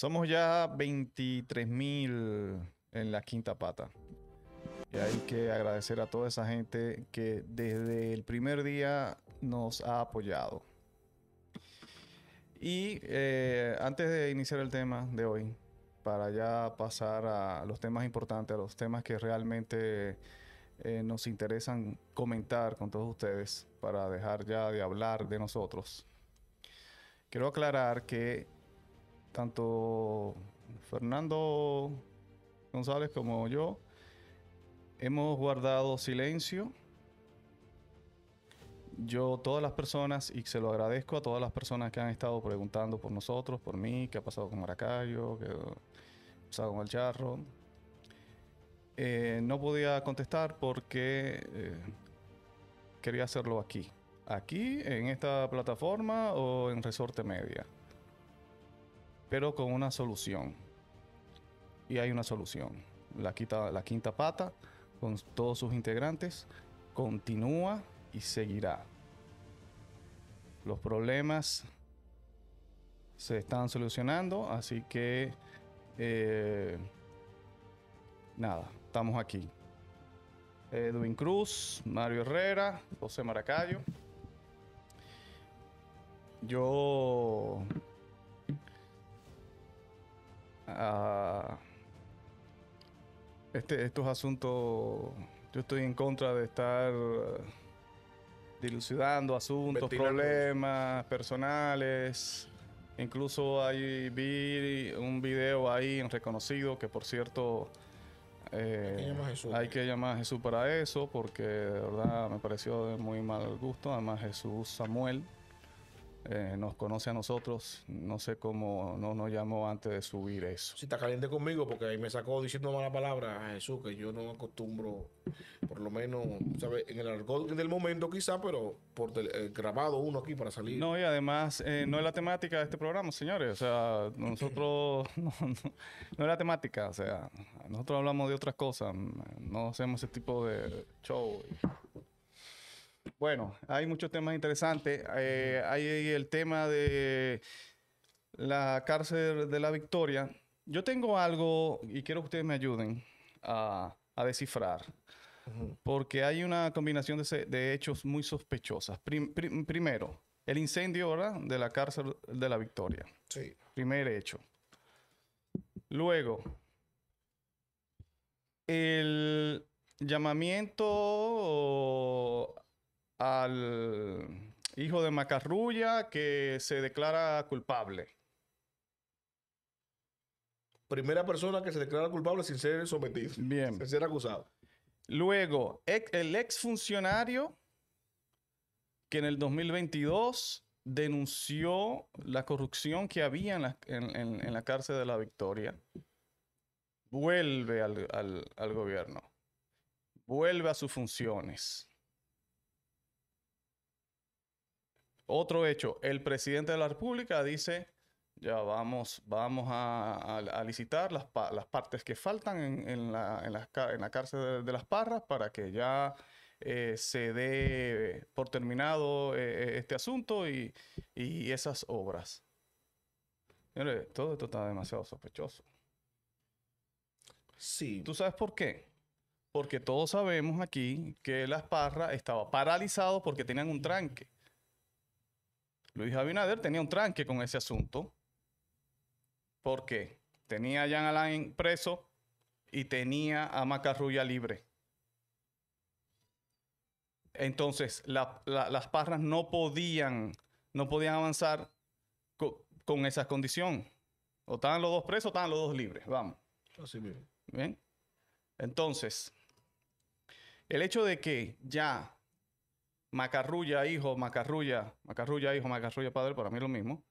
Somos ya 23.000 en la quinta pata. Y hay que agradecer a toda esa gente que desde el primer día nos ha apoyado. Y eh, antes de iniciar el tema de hoy, para ya pasar a los temas importantes, a los temas que realmente eh, nos interesan comentar con todos ustedes, para dejar ya de hablar de nosotros, quiero aclarar que tanto Fernando González como yo hemos guardado silencio. Yo, todas las personas, y se lo agradezco a todas las personas que han estado preguntando por nosotros, por mí, qué ha pasado con Maracayo, qué ha pasado con el charro. Eh, no podía contestar porque eh, quería hacerlo aquí. Aquí, en esta plataforma o en Resorte Media pero con una solución. Y hay una solución. La, quita, la quinta pata, con todos sus integrantes, continúa y seguirá. Los problemas se están solucionando, así que eh, nada, estamos aquí. Edwin Cruz, Mario Herrera, José Maracayo. Yo Ah, este, estos asuntos. Yo estoy en contra de estar eh, dilucidando asuntos, problemas personales. Incluso ahí vi un video ahí en reconocido que por cierto eh, hay, que llamar Jesús. hay que llamar a Jesús para eso porque de verdad me pareció de muy mal gusto. Además Jesús Samuel eh, nos conoce a nosotros. No sé cómo no nos llamó antes de subir eso. Si está caliente conmigo, porque ahí me sacó diciendo mala palabra a Jesús, que yo no acostumbro, por lo menos, En el del momento, quizá, pero por eh, grabado uno aquí para salir. No, y además, eh, no es la temática de este programa, señores. O sea, nosotros. no, es la temática. O sea, nosotros hablamos de otras cosas. No hacemos ese tipo de show. Bueno, hay muchos temas interesantes. Eh, hay el tema de la cárcel de la Victoria. Yo tengo algo y quiero que ustedes me ayuden a, descifrar. Porque hay una combinación de, hechos muy sospechosas. primero, el incendio de la cárcel de la Victoria. Sí. Primer hecho. Luego, el llamamiento al hijo de Macarrulla que se declara culpable. Primera persona que se declara culpable sin ser sometido. Bien. Sin ser acusado. Luego, el ex funcionario que en el 2022 denunció la corrupción que había en la, cárcel de la Victoria. Vuelve al, al gobierno. Vuelve a sus funciones Otro hecho, el presidente de la República dice, ya vamos, vamos a, licitar las, partes que faltan en, la, cárcel de, Las Parras para que ya eh, se dé por terminado eh, eh, este asunto y, esas obras. todo esto está demasiado sospechoso. Sí. ¿Tú sabes por qué? Porque todos sabemos aquí que Las Parras estaba paralizado porque tenían un tranque. Luis Abinader tenía un tranque con ese asunto. Porque tenía a Jean Alain preso y tenía a Macarrulla libre. Entonces, las parras no podían, no podían avanzar con esa condición. O estaban los dos presos o estaban los dos libres. Vamos. Así mismo. Bien. Entonces, el hecho de que ya macarrulla, hijo, macarrulla, macarrulla, hijo, macarrulla, padre, para mí es lo mismo,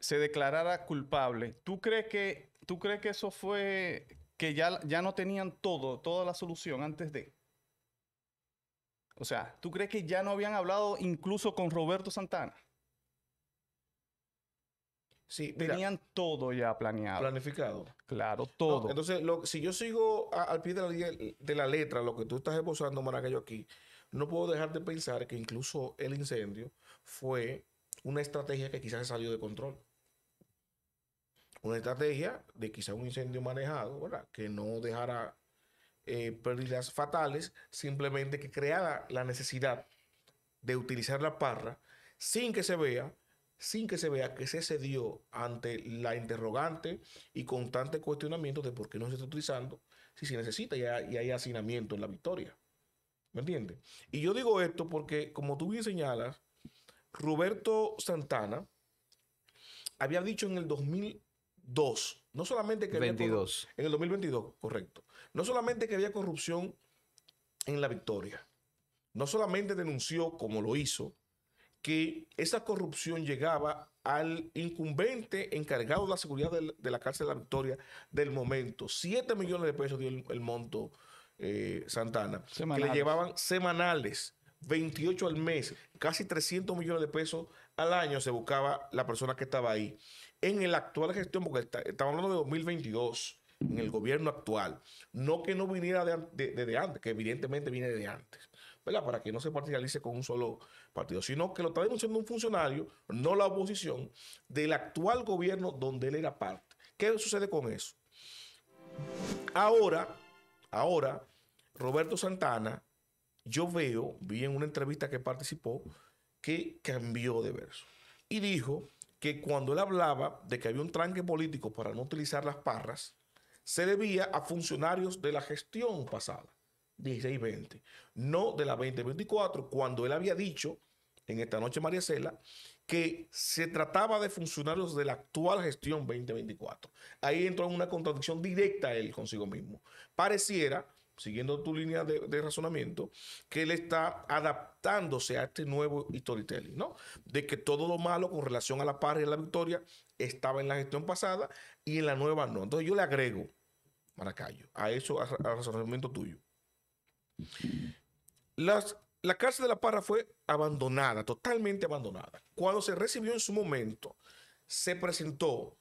se declarara culpable, ¿tú crees que, tú crees que eso fue que ya, ya no tenían todo, toda la solución antes de? O sea, ¿tú crees que ya no habían hablado incluso con Roberto Santana? Sí, tenían todo ya planeado. Planificado. Claro, todo. entonces, si yo sigo al pie de la, letra, lo que tú estás esbozando, Maracayo, aquí, no puedo dejar de pensar que incluso el incendio fue una estrategia que quizás se salió de control. Una estrategia de quizás un incendio manejado, ¿verdad? Que no dejara eh, pérdidas fatales, simplemente que creara la necesidad de utilizar la parra sin que se vea, sin que se vea que se cedió ante la interrogante y constante cuestionamiento de por qué no se está utilizando si se necesita y hay hacinamiento en la victoria. ¿Me entiendes? Y yo digo esto porque, como tú bien señalas, Roberto Santana había dicho en el 2002, no solamente que... Había en el 2022, correcto. No solamente que había corrupción en la victoria. No solamente denunció, como lo hizo, que esa corrupción llegaba al incumbente encargado de la seguridad de la cárcel de la Victoria del momento. siete millones de pesos dio el monto eh, Santana, que le llevaban semanales, 28 al mes, casi 300 millones de pesos al año se buscaba la persona que estaba ahí. En el actual gestión, porque estamos hablando de 2022, en el gobierno actual, no que no viniera desde de, antes, que evidentemente viene de antes. para que no se partidalice con un solo partido, sino que lo está denunciando un funcionario, no la oposición, del actual gobierno donde él era parte. ¿Qué sucede con eso? Ahora, ahora, Roberto Santana, yo veo, vi en una entrevista que participó, que cambió de verso. Y dijo que cuando él hablaba de que había un tranque político para no utilizar las parras, se debía a funcionarios de la gestión pasada, 16 20, no de la 2024, cuando él había dicho en esta noche María Cela que se trataba de funcionarios de la actual gestión 2024. Ahí entró en una contradicción directa él consigo mismo. Pareciera siguiendo tu línea de, razonamiento, que él está adaptándose a este nuevo storytelling, ¿no? De que todo lo malo con relación a la parra y a la victoria estaba en la gestión pasada y en la nueva no. Entonces yo le agrego, Maracayo, a eso, al razonamiento tuyo. la cárcel de la parra fue abandonada, totalmente abandonada. Cuando se recibió en su momento, se presentó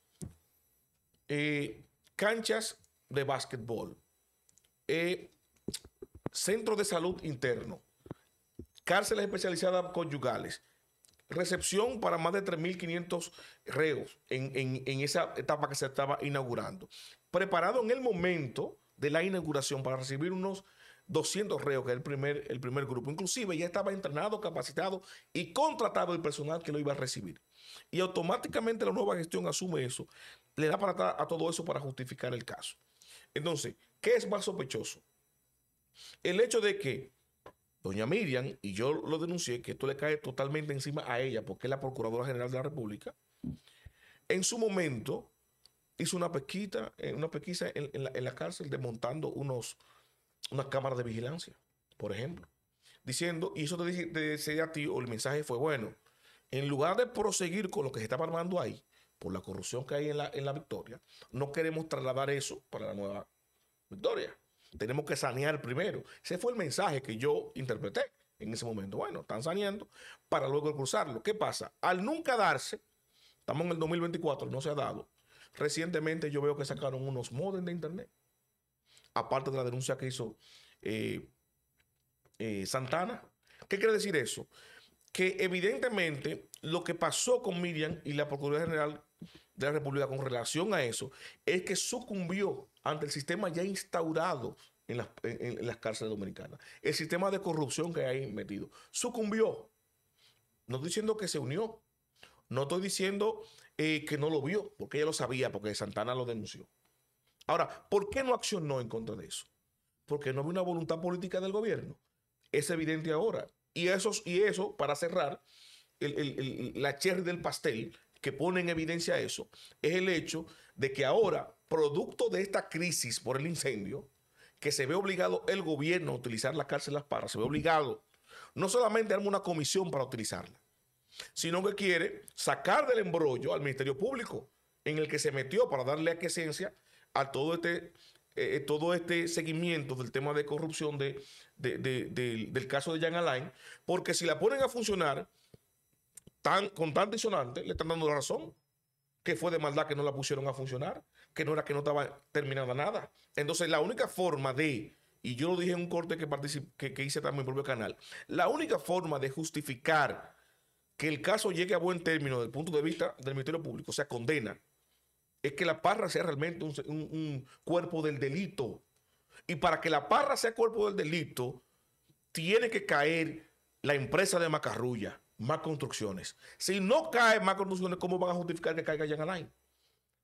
eh, canchas de básquetbol, eh, centro de salud interno, cárceles especializadas conyugales, recepción para más de 3.500 reos en, esa etapa que se estaba inaugurando. Preparado en el momento de la inauguración para recibir unos 200 reos, que es el primer, el primer grupo. Inclusive ya estaba entrenado, capacitado y contratado el personal que lo iba a recibir. Y automáticamente la nueva gestión asume eso, le da para a todo eso para justificar el caso. Entonces, ¿Qué es más sospechoso? El hecho de que doña Miriam, y yo lo denuncié, que esto le cae totalmente encima a ella, porque es la Procuradora General de la República, en su momento hizo una eh, pesquisa, una en, la, cárcel desmontando unos, unas cámaras de vigilancia, por ejemplo, diciendo, y eso te, decía a ti, o el mensaje fue, bueno, en lugar de proseguir con lo que se está armando ahí, por la corrupción que hay en la, en la victoria, no queremos trasladar eso para la nueva Victoria, tenemos que sanear primero. Ese fue el mensaje que yo interpreté en ese momento. Bueno, están saneando para luego cruzarlo. ¿Qué pasa? Al nunca darse, estamos en el 2024, no se ha dado. Recientemente yo veo que sacaron unos modems de internet. Aparte de la denuncia que hizo eh, eh, Santana. ¿Qué quiere decir eso? Que evidentemente lo que pasó con Miriam y la Procuraduría General de la República con relación a eso es que sucumbió ante el sistema ya instaurado en las, cárceles dominicanas, el sistema de corrupción que hay metido. Sucumbió. No estoy diciendo que se unió, no estoy diciendo eh, que no lo vio, porque ella lo sabía, porque Santana lo denunció. Ahora, ¿por qué no accionó en contra de eso? Porque no había una voluntad política del gobierno. Es evidente ahora. Y eso, y eso para cerrar, la cherry del pastel que pone en evidencia eso es el hecho de que ahora, producto de esta crisis por el incendio, que se ve obligado el gobierno a utilizar las cárceles para, se ve obligado no solamente a una comisión para utilizarla, sino que quiere sacar del embrollo al Ministerio Público en el que se metió para darle aquiescencia a todo este, eh, todo este seguimiento del tema de corrupción de, del caso de Jean Alain, porque si la ponen a funcionar, con tan disonante, le están dando la razón. Que fue de maldad que no la pusieron a funcionar, que no era que no estaba terminada nada. Entonces, la única forma de, y yo lo dije en un corte que, que, que hice también en mi propio canal, la única forma de justificar que el caso llegue a buen término desde el punto de vista del Ministerio Público, o sea, condena, es que la parra sea realmente un cuerpo del delito. Y para que la parra sea cuerpo del delito, tiene que caer la empresa de Macarrulla más construcciones. Si no cae más construcciones, ¿cómo van a justificar que caiga Jan Alain?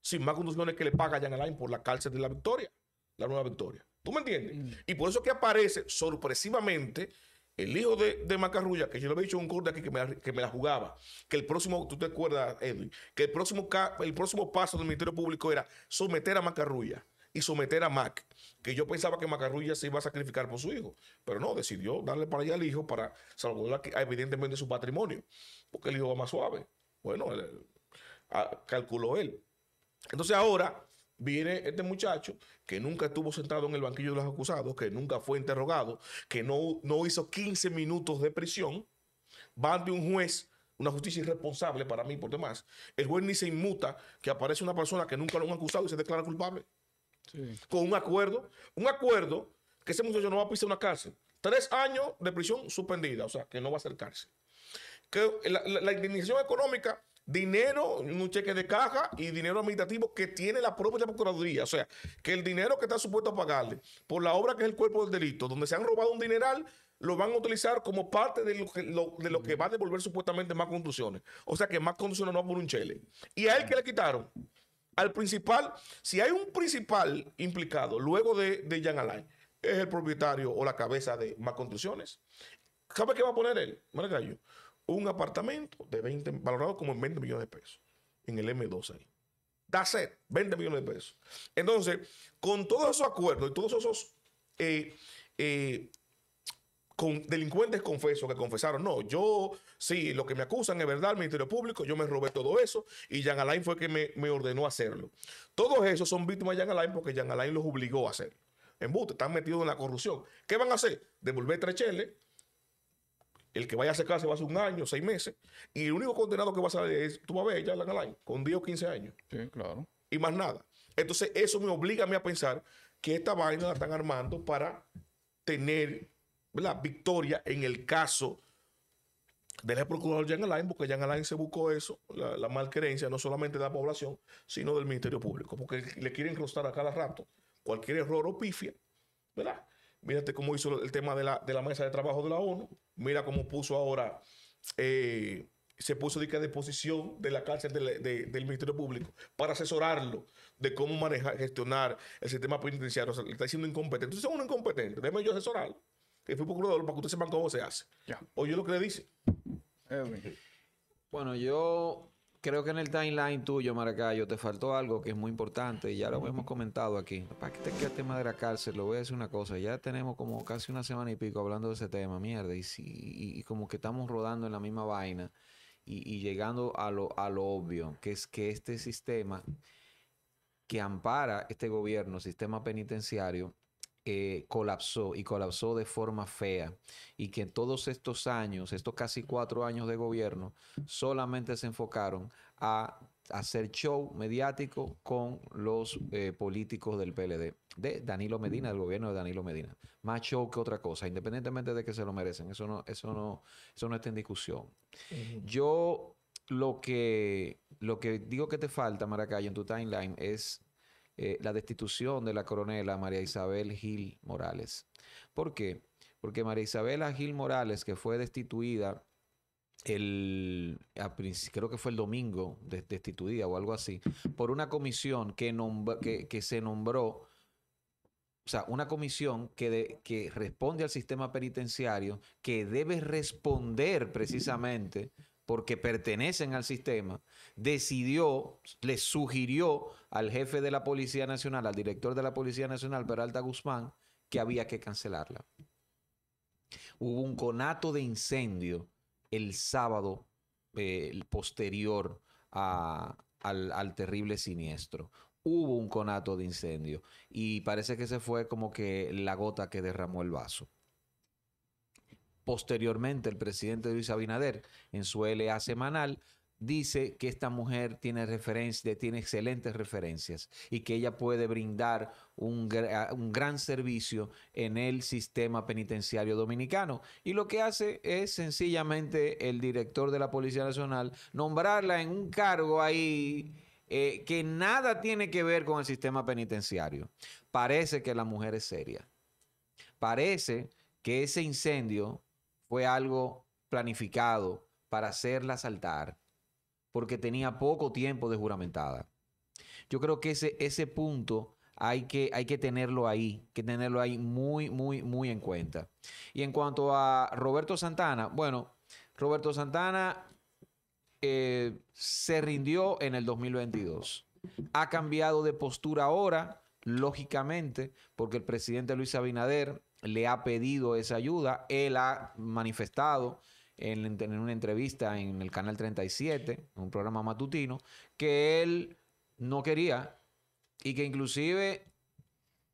Sin más construcciones que le paga Jan Alain por la cárcel de la victoria, la nueva victoria. ¿Tú me entiendes? Mm. Y por eso que aparece sorpresivamente el hijo de, de Macarrulla, que yo le había dicho un corte aquí que me, la jugaba, que el próximo, tú te acuerdas, Edwin, que el próximo, el próximo paso del Ministerio Público era someter a Macarrulla y someter a Mac, que yo pensaba que Macarrulla se iba a sacrificar por su hijo, pero no, decidió darle para allá al hijo para salvar evidentemente su patrimonio, porque el hijo va más suave. Bueno, calculó él. Entonces ahora viene este muchacho que nunca estuvo sentado en el banquillo de los acusados, que nunca fue interrogado, que no, hizo 15 minutos de prisión, va de un juez una justicia irresponsable para mí por demás. El juez ni se inmuta que aparece una persona que nunca lo han acusado y se declara culpable con un acuerdo. Un acuerdo que ese muchacho no va a pisar una cárcel. Tres años de prisión suspendida, o sea, que no va a ser cárcel. Que la, indemnización económica, dinero, un cheque de caja y dinero administrativo que tiene la propia Procuraduría. O sea, que el dinero que está supuesto a pagarle por la obra que es el cuerpo del delito, donde se han robado un dineral, lo van a utilizar como parte de lo que, de lo que va a devolver supuestamente más construcciones O sea que más construcciones no va por un chele. ¿Y a él que le quitaron? al principal, si hay un principal implicado luego de, de Alain, es el propietario o la cabeza de más construcciones. ¿Sabe qué va a poner él? un apartamento de 20, valorado como en 20 millones de pesos en el M2 ahí. That's 20 millones de pesos. Entonces, con todos esos acuerdos y todos esos eh, eh, con delincuentes confesos que confesaron, no, yo sí, lo que me acusan es verdad, el Ministerio Público, yo me robé todo eso y Jean Alain fue que me, ordenó hacerlo. Todos esos son víctimas de Jean Alain porque Jean Alain los obligó a hacer Embuste, están metidos en la corrupción. ¿Qué van a hacer? Devolver tres cheles. El que vaya a se va a ser un año, seis meses. Y el único condenado que va a salir es, tú vas a Alain, con 10 o 15 años. Sí, claro. Y más nada. Entonces, eso me obliga a mí a pensar que esta vaina la están armando para tener ¿verdad? victoria en el caso del procurador Jean Alain, porque Jean Alain se buscó eso, la, mal malquerencia, no solamente de la población, sino del Ministerio Público, porque le quieren cruzar a cada rato cualquier error o pifia, ¿verdad? Mírate este cómo hizo el tema de la, mesa de trabajo de la ONU, mira cómo puso ahora, eh, se puso a disposición de la cárcel del Ministerio Público para asesorarlo de cómo manejar, gestionar el sistema penitenciario, le está diciendo incompetente. Entonces son un incompetente, déjame yo asesorarlo que fui procurador para que se sepan cómo se hace. Oye lo que le dice. Bueno, yo creo que en el timeline tuyo, Maracayo, te faltó algo que es muy importante y ya lo hemos comentado aquí. Para que te quede el tema de la cárcel, lo voy a decir una cosa. Ya tenemos como casi una semana y pico hablando de ese tema, mierda. Y, como que estamos rodando en la misma vaina y, llegando a lo, a lo obvio, que es que este sistema que ampara este gobierno, sistema penitenciario, eh, colapsó y colapsó de forma fea y que en todos estos años, estos casi cuatro años de gobierno, solamente se enfocaron a hacer show mediático con los eh, políticos del PLD, de Danilo Medina, del gobierno de Danilo Medina. Más show que otra cosa, independientemente de que se lo merecen. Eso no, eso no, eso no está en discusión. Yo lo que, lo que digo que te falta, Maracayo, en tu timeline es eh, la destitución de la coronela María Isabel Gil Morales. ¿Por qué? Porque María Isabel Gil Morales, que fue destituida el, creo que fue el domingo, destituida o algo así, por una comisión que, que, se nombró o sea, una comisión que, que responde al sistema penitenciario, que debe responder precisamente porque pertenecen al sistema, decidió, le sugirió al jefe de la Policía Nacional, al director de la Policía Nacional, Peralta Guzmán, que había que cancelarla. Hubo un conato de incendio el sábado eh, posterior al, al terrible siniestro. Hubo un conato de incendio y parece que se fue como que la gota que derramó el vaso. Posteriormente, el presidente Luis Abinader, en su LA semanal, dice que esta mujer tiene tiene excelentes referencias y que ella puede brindar un, gran servicio en el sistema penitenciario dominicano. Y lo que hace es sencillamente el director de la Policía Nacional nombrarla en un cargo ahí eh, que nada tiene que ver con el sistema penitenciario. Parece que la mujer es seria. Parece que ese incendio fue algo planificado para hacerla saltar, porque tenía poco tiempo de juramentada. Yo creo que ese, ese punto hay que, hay que tenerlo ahí, que tenerlo ahí muy, muy, muy en cuenta. Y en cuanto a Roberto Santana, bueno, Roberto Santana eh, se rindió en el 2022. Ha cambiado de postura ahora, lógicamente, porque el presidente Luis Abinader le ha pedido esa ayuda. Él ha manifestado en, una entrevista en el Canal 37, un programa matutino, que él no quería y que inclusive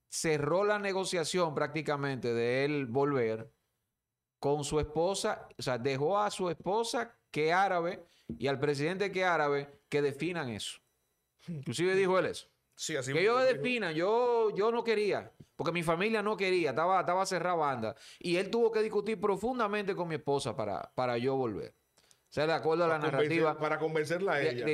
cerró la negociación prácticamente de él volver con su esposa, o sea, dejó a su esposa que árabe y al presidente que árabe que definan eso. Inclusive dijo él eso así que yo de Espina, yo, yo no quería, porque mi familia no quería, estaba, estaba cerrada banda. Y él tuvo que discutir profundamente con mi esposa para, para yo volver. O sea, de acuerdo a la narrativa. Para convencerla a ella.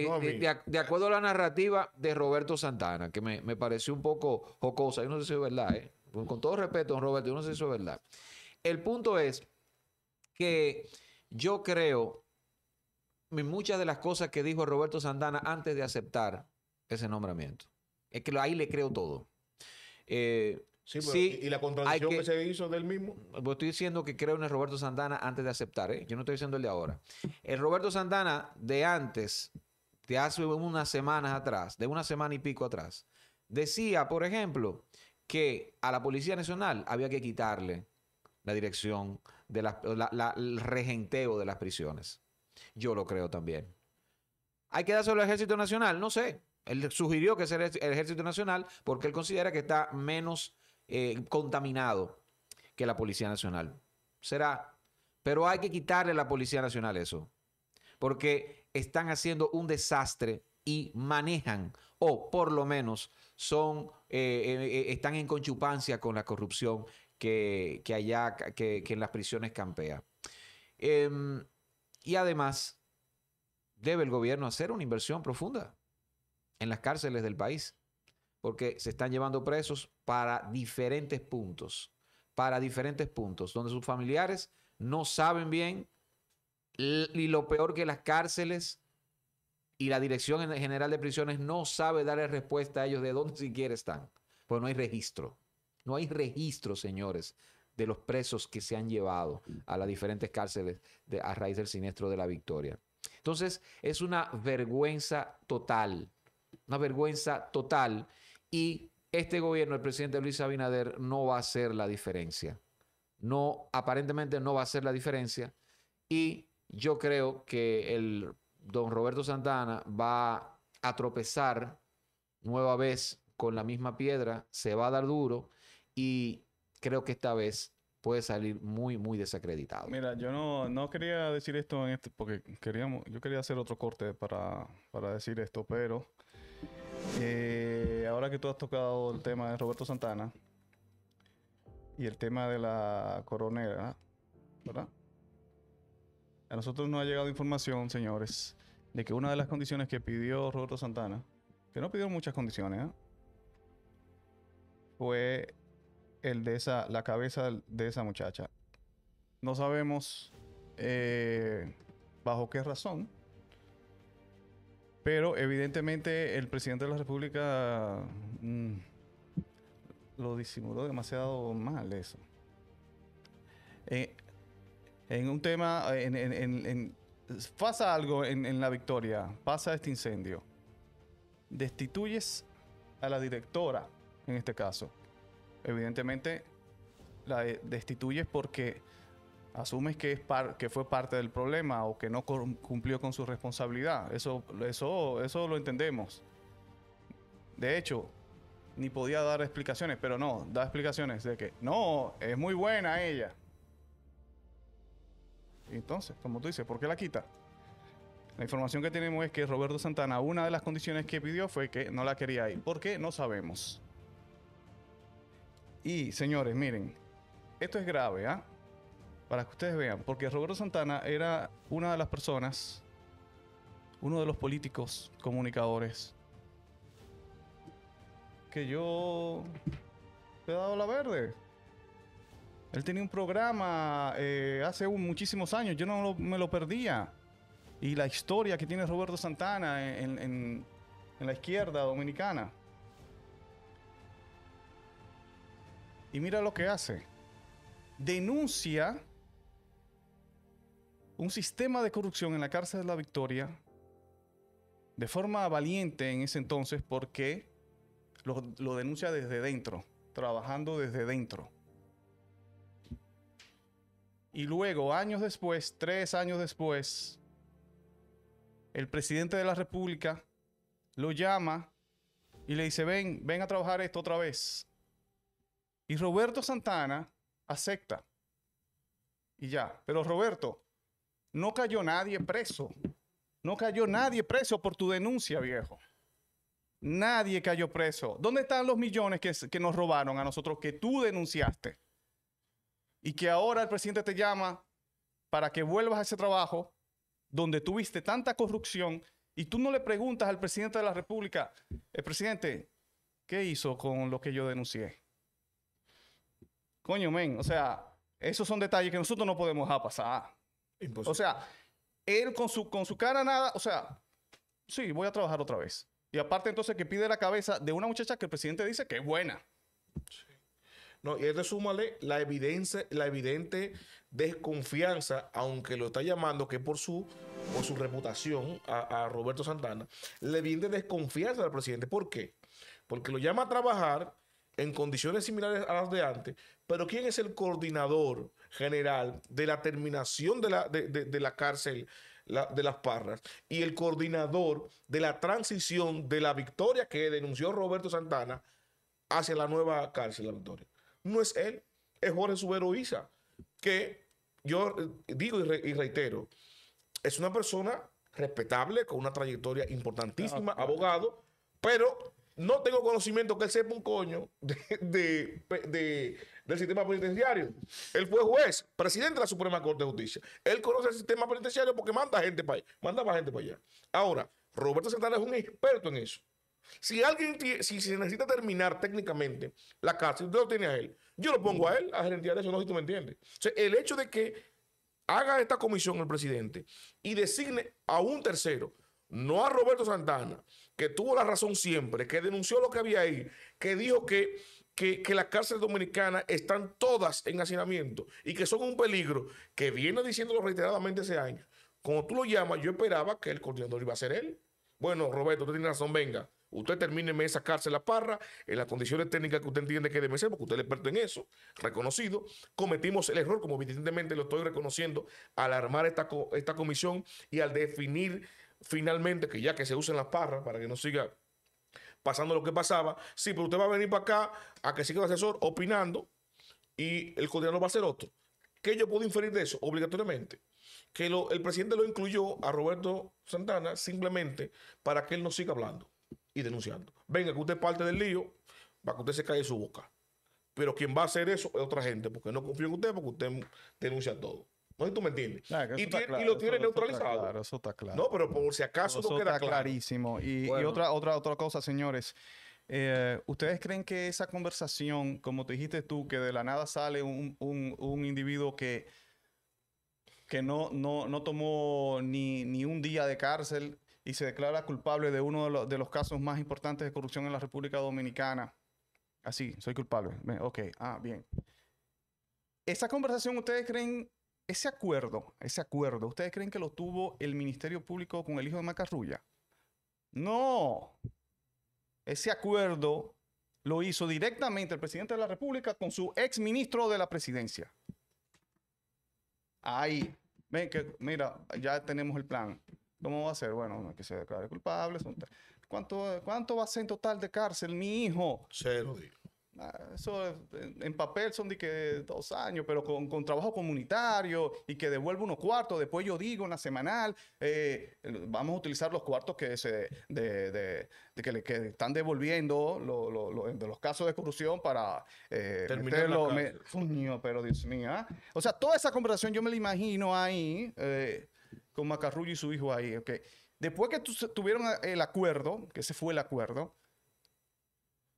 De, acuerdo a la narrativa de Roberto Santana, que me, me, pareció un poco jocosa. Yo no sé si es verdad, ¿eh? Con todo respeto, don Roberto, yo no sé si es verdad. El punto es que yo creo muchas de las cosas que dijo Roberto Santana antes de aceptar ese nombramiento. Es que ahí le creo todo. Eh, sí, pero y la contradicción que, se hizo del mismo. Pues estoy diciendo que creo en el Roberto Santana antes de aceptar, ¿eh? Yo no estoy diciendo el de ahora. El Roberto Santana de antes, de hace unas semanas atrás, de una semana y pico atrás, decía, por ejemplo, que a la Policía Nacional había que quitarle la dirección de la, el regenteo de las prisiones. Yo lo creo también. ¿Hay que darse al Ejército Nacional? No sé. Él sugirió que sea el Ejército Nacional porque él considera que está menos eh, contaminado que la Policía Nacional. Será. Pero hay que quitarle a la Policía Nacional eso. Porque están haciendo un desastre y manejan, o por lo menos son, eh, eh, están en conchupancia con la corrupción que, que que, en las prisiones campea. Em, y además, debe el gobierno hacer una inversión profunda en las cárceles del país, porque se están llevando presos para diferentes puntos, para diferentes puntos, donde sus familiares no saben bien y lo peor que las cárceles y la Dirección General de Prisiones no sabe darle respuesta a ellos de dónde siquiera están, pues no hay registro. No hay registro, señores, de los presos que se han llevado a las diferentes cárceles de, a raíz del siniestro de la Victoria. Entonces, es una vergüenza total una vergüenza total. Y este gobierno, el presidente Luis Abinader, no va a hacer la diferencia. No, aparentemente no va a hacer la diferencia. Y yo creo que el don Roberto Santana va a tropezar nueva vez con la misma piedra, se va a dar duro y creo que esta vez puede salir muy, muy desacreditado. Mira, yo no, quería decir esto en este, porque queríamos, yo quería hacer otro corte para decir esto, pero eh, ahora que tú has tocado el tema de Roberto Santana y el tema de la coronera, ¿verdad? A nosotros nos ha llegado información, señores, de que una de las condiciones que pidió Roberto Santana, que no pidió muchas condiciones, ¿eh? fue el de esa, la cabeza de esa muchacha. No sabemos eh, bajo qué razón, pero evidentemente el presidente de la República mm, lo disimuló demasiado mal eso. Eh, en un tema, en, pasa algo en, la victoria, pasa este incendio. Destituyes a la directora, en este caso. Evidentemente, la eh, destituyes porque asumes que, es que fue parte del problema o que no cumplió con su responsabilidad. Eso, eso, eso lo entendemos. De hecho, ni podía dar explicaciones, pero no, da explicaciones de que no, es muy buena ella. Entonces, como tú dices, ¿por qué la quita? La información que tenemos es que Roberto Santana, una de las condiciones que pidió fue que no la quería ir ¿Por qué? No sabemos. Y señores, miren, esto es grave, ¿ah? para que ustedes vean, porque Roberto Santana era una de las personas, uno de los políticos comunicadores, que yo le he dado la verde. Él tenía un programa eh, hace muchísimos años, yo no me lo perdía. Y la historia que tiene Roberto Santana en la izquierda dominicana. Y mira lo que hace. Denuncia un sistema de corrupción en la cárcel de la Victoria de forma valiente en ese entonces porque lo, denuncia desde dentro, trabajando desde dentro. Y luego, años después, tres años después, el presidente de la República lo llama y le dice, ven, ven a trabajar esto otra vez. Y Roberto Santana acepta. Y ya, pero Roberto, no cayó nadie preso. No cayó nadie preso por tu denuncia, viejo. Nadie cayó preso. ¿Dónde están los millones que, nos robaron a nosotros que tú denunciaste? Y que ahora el presidente te llama para que vuelvas a ese trabajo donde tuviste tanta corrupción y tú no le preguntas al presidente de la República, el eh, presidente, ¿qué hizo con lo que yo denuncié? Coño, men, o sea, esos son detalles que nosotros no podemos pasar. O sea, él con su, con su cara nada, o sea, sí, voy a trabajar otra vez. Y aparte entonces que pide la cabeza de una muchacha que el presidente dice que es buena. No, y él la evidencia, la evidente desconfianza, aunque lo está llamando que por su, por su reputación a, Roberto Santana, le viene desconfianza al presidente. ¿Por qué? Porque lo llama a trabajar en condiciones similares a las de antes, pero ¿quién es el coordinador general de la terminación de la, de, la cárcel de las Parras y el coordinador de la transición de la victoria que denunció Roberto Santana hacia la nueva cárcel, la victoria? No es él, es Jorge Subero que yo eh, digo y reitero, es una persona respetable, con una trayectoria importantísima, ah, abogado, pero no tengo conocimiento que él sepa un coño del sistema penitenciario. Él fue juez, presidente de la Suprema Corte de Justicia. Él conoce el sistema penitenciario porque manda gente para manda gente para allá. Ahora, Roberto Santana es un experto en eso. Si alguien si se necesita terminar técnicamente la cárcel, usted lo tiene a él. Yo lo pongo a él a gerenciar eso, no sé si tú me entiendes. el hecho de que haga esta comisión el presidente y designe a un tercero, no a Roberto Santana, que tuvo la razón siempre, que denunció lo que había ahí, que dijo que, que, que las cárceles dominicanas están todas en hacinamiento y que son un peligro, que viene diciéndolo reiteradamente ese año. Como tú lo llamas, yo esperaba que el coordinador iba a ser él. Bueno, Roberto, usted tiene razón, venga. Usted termine esa cárcel la parra en las condiciones técnicas que usted entiende que debe ser, porque usted es experto en eso, reconocido. Cometimos el error, como evidentemente lo estoy reconociendo, al armar esta, esta comisión y al definir finalmente, que ya que se usen las parras para que no siga pasando lo que pasaba, sí, pero usted va a venir para acá a que siga el asesor opinando y el coordinador va a ser otro. ¿Qué yo puedo inferir de eso? Obligatoriamente. Que el presidente lo incluyó a Roberto Santana simplemente para que él no siga hablando y denunciando. Venga, que usted parte del lío para que usted se calle su boca. Pero quien va a hacer eso es otra gente, porque no confío en usted, porque usted denuncia todo. No sé tú me y, lo tiene neutralizado. claro, eso está claro. No, pero por si acaso no queda clarísimo. Y, otra, otra, otra cosa, señores. Eh, ¿Ustedes creen que esa conversación, como te dijiste tú, que de la nada sale un, individuo que, que no, no, tomó ni, un día de cárcel y se declara culpable de uno de, de los casos más importantes de corrupción en la República Dominicana? Así, soy culpable. Ok, ah, bien. ¿Esa conversación ustedes creen ese acuerdo, ese acuerdo, ¿ustedes creen que lo tuvo el Ministerio Público con el hijo de Macarrulla? No. Ese acuerdo lo hizo directamente el presidente de la República con su ex ministro de la presidencia. Ahí. Ven que, mira, ya tenemos el plan. ¿Cómo va a ser? Bueno, que se declare culpable. ¿Cuánto, ¿Cuánto va a ser en total de cárcel, mi hijo? Cero días. Ah, eso en papel son de que dos años, pero con, trabajo comunitario y que devuelva unos cuartos. Después yo digo en la semanal, eh, vamos a utilizar los cuartos que de, que, le, están devolviendo de los casos de corrupción para eh, terminar. pero Dios ¿ah? O sea, toda esa conversación yo me la imagino ahí eh, con Macarrullo y su hijo ahí. Okay. Después que tuvieron el acuerdo, que ese fue el acuerdo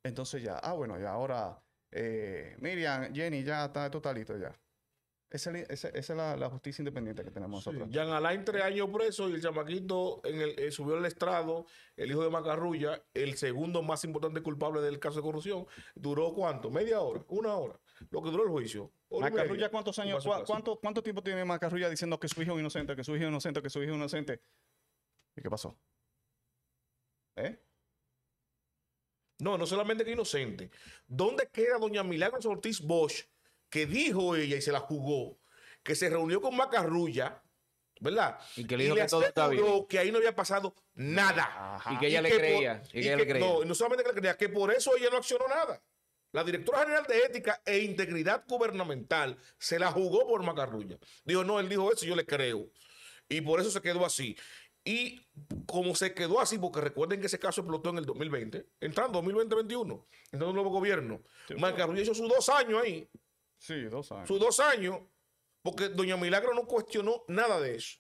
entonces ya, ah, bueno, y ahora eh, Miriam, Jenny, ya está totalito ya. Esa, es la, justicia independiente que tenemos nosotros. Jan Alain, tres años preso y el chamaquito en el, eh, subió al estrado, el hijo de Macarrulla, el segundo más importante culpable del caso de corrupción. ¿Duró cuánto? ¿Media hora? ¿Una hora? Lo que duró el juicio. Macarrulla, ¿cuántos años? cuánto, ¿Cuánto tiempo tiene Macarrulla diciendo que su hijo es inocente, que su hijo es inocente, que su hijo es inocente? ¿Y qué pasó? ¿Eh? No, no solamente que inocente. ¿Dónde queda doña Milagros Ortiz Bosch, que dijo ella y se la jugó, que se reunió con Macarrulla, ¿verdad? Y que le dijo que todo estaba bien. que ahí no había pasado nada. Y que ella le creía. le creía. No, no solamente que le creía, que por eso ella no accionó nada. La directora general de Ética e Integridad Gubernamental se la jugó por Macarrulla. Dijo, no, él dijo eso, yo le creo. Y por eso se quedó así. Y como se quedó así, porque recuerden que ese caso explotó en el 2020, entrando 2020-21, entrando un nuevo gobierno, sí, hizo sus dos años ahí. Sí, dos años. Sus dos años, porque Doña Milagro no cuestionó nada de eso.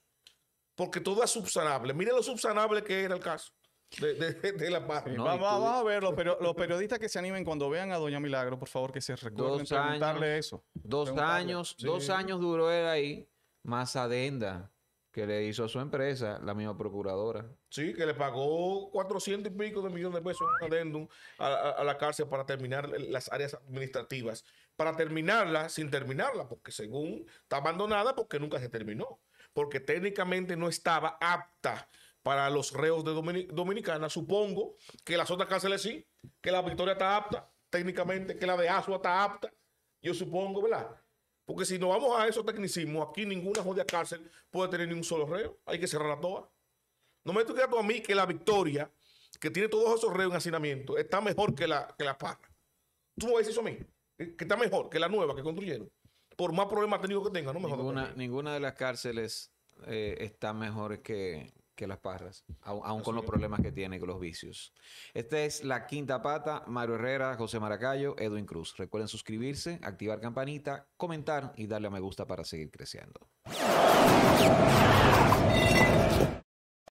Porque todo es subsanable. Miren lo subsanable que era el caso. De, la vamos, a verlo, los periodistas que se animen cuando vean a Doña Milagro, por favor, que se recuerden preguntarle eso. Dos años, dos años duró él ahí, más adenda que le hizo a su empresa la misma procuradora. Sí, que le pagó 400 y pico de millones de pesos en adendum a, a, la cárcel para terminar las áreas administrativas. Para terminarla sin terminarla, porque según está abandonada, porque nunca se terminó. Porque técnicamente no estaba apta para los reos de Dominicana. Supongo que las otras cárceles sí, que la Victoria está apta técnicamente, que la de Asua está apta. Yo supongo, ¿verdad? Porque si no vamos a esos tecnicismos, aquí ninguna jodida cárcel puede tener ni un solo reo. Hay que cerrar la todas. No me estoy a mí que la victoria, que tiene todos esos reos en hacinamiento, está mejor que la, que la parra. Tú me eso a mí, eh, que está mejor que la nueva que construyeron. Por más problemas técnicos que tenga, no me ninguna, ninguna de las cárceles eh, está mejor que, las parras, aún con los problemas que tiene, con los vicios. Esta es La Quinta Pata, Mario Herrera, José Maracayo, Edwin Cruz. Recuerden suscribirse, activar campanita, comentar y darle a me gusta para seguir creciendo.